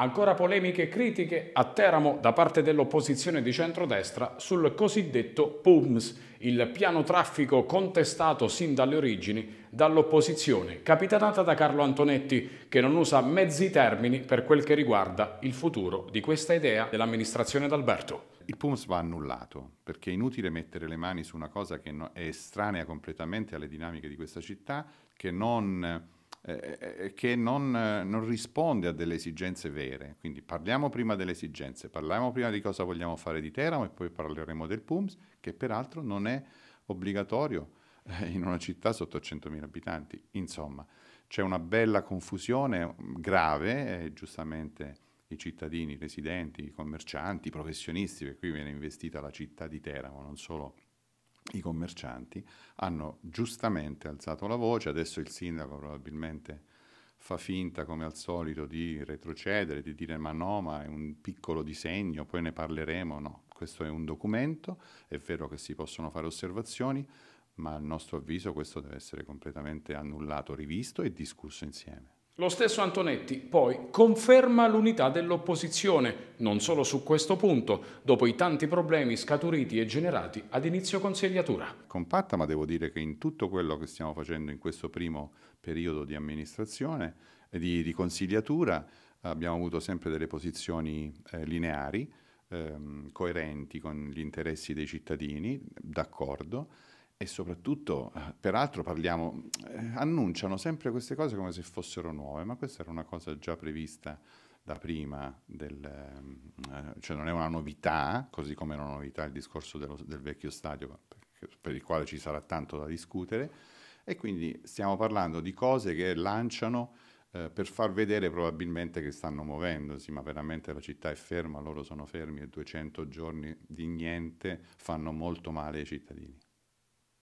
Ancora polemiche e critiche a Teramo da parte dell'opposizione di centrodestra sul cosiddetto PUMS, il piano traffico contestato sin dalle origini dall'opposizione, capitanata da Carlo Antonetti, che non usa mezzi termini per quel che riguarda il futuro di questa idea dell'amministrazione d'Alberto. Il PUMS va annullato, perché è inutile mettere le mani su una cosa che è estranea completamente alle dinamiche di questa città, che non eh, eh, eh, che non, non, risponde a delle esigenze vere. Quindi parliamo prima delle esigenze, parliamo prima di cosa vogliamo fare di Teramo e poi parleremo del PUMS, che peraltro non è obbligatorio in una città sotto 100.000 abitanti. Insomma, c'è una bella confusione mm, grave, eh, giustamente i cittadini, i residenti, i commercianti, i professionisti, perché qui viene investita la città di Teramo, non solo i commercianti hanno giustamente alzato la voce, adesso il sindaco probabilmente fa finta come al solito di retrocedere, di dire ma no, ma è un piccolo disegno, poi ne parleremo, no, questo è un documento, è vero che si possono fare osservazioni, ma a nostro avviso questo deve essere completamente annullato, rivisto e discusso insieme. Lo stesso Antonetti poi conferma l'unità dell'opposizione, non solo su questo punto, dopo i tanti problemi scaturiti e generati ad inizio consigliatura. Compatta, ma devo dire che in tutto quello che stiamo facendo in questo primo periodo di amministrazione, di, di consigliatura, abbiamo avuto sempre delle posizioni eh, lineari, ehm, coerenti con gli interessi dei cittadini, d'accordo, e soprattutto, eh, peraltro parliamo, eh, annunciano sempre queste cose come se fossero nuove, ma questa era una cosa già prevista da prima, del, ehm, eh, cioè non è una novità, così come era una novità il discorso dello, del vecchio stadio per il quale ci sarà tanto da discutere, e quindi stiamo parlando di cose che lanciano eh, per far vedere probabilmente che stanno muovendosi, ma veramente la città è ferma, loro sono fermi e 200 giorni di niente fanno molto male ai cittadini.